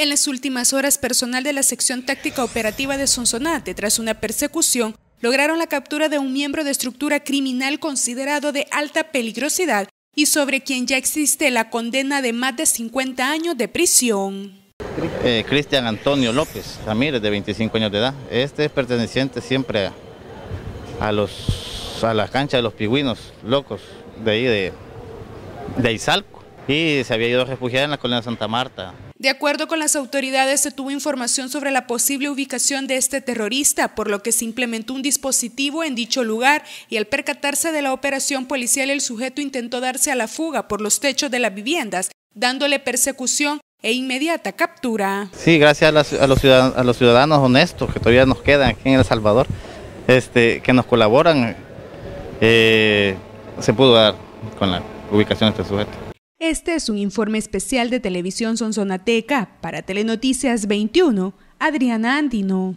En las últimas horas, personal de la sección táctica operativa de Sonsonate, tras una persecución, lograron la captura de un miembro de estructura criminal considerado de alta peligrosidad y sobre quien ya existe la condena de más de 50 años de prisión. Eh, Cristian Antonio López Ramírez, de 25 años de edad. Este es perteneciente siempre a, los, a la cancha de los pingüinos locos de ahí de, de Izalco y se había ido a refugiar en la colina Santa Marta. De acuerdo con las autoridades, se tuvo información sobre la posible ubicación de este terrorista, por lo que se implementó un dispositivo en dicho lugar y al percatarse de la operación policial el sujeto intentó darse a la fuga por los techos de las viviendas, dándole persecución e inmediata captura. Sí, gracias a, los, ciudadanos, a los, ciudadanos, honestos que todavía nos quedan aquí en El Salvador, este, que nos colaboran, eh, se pudo dar con la ubicación de este sujeto. Este es un informe especial de Televisión Sonsonateca para Telenoticias 21, Adriana Andino.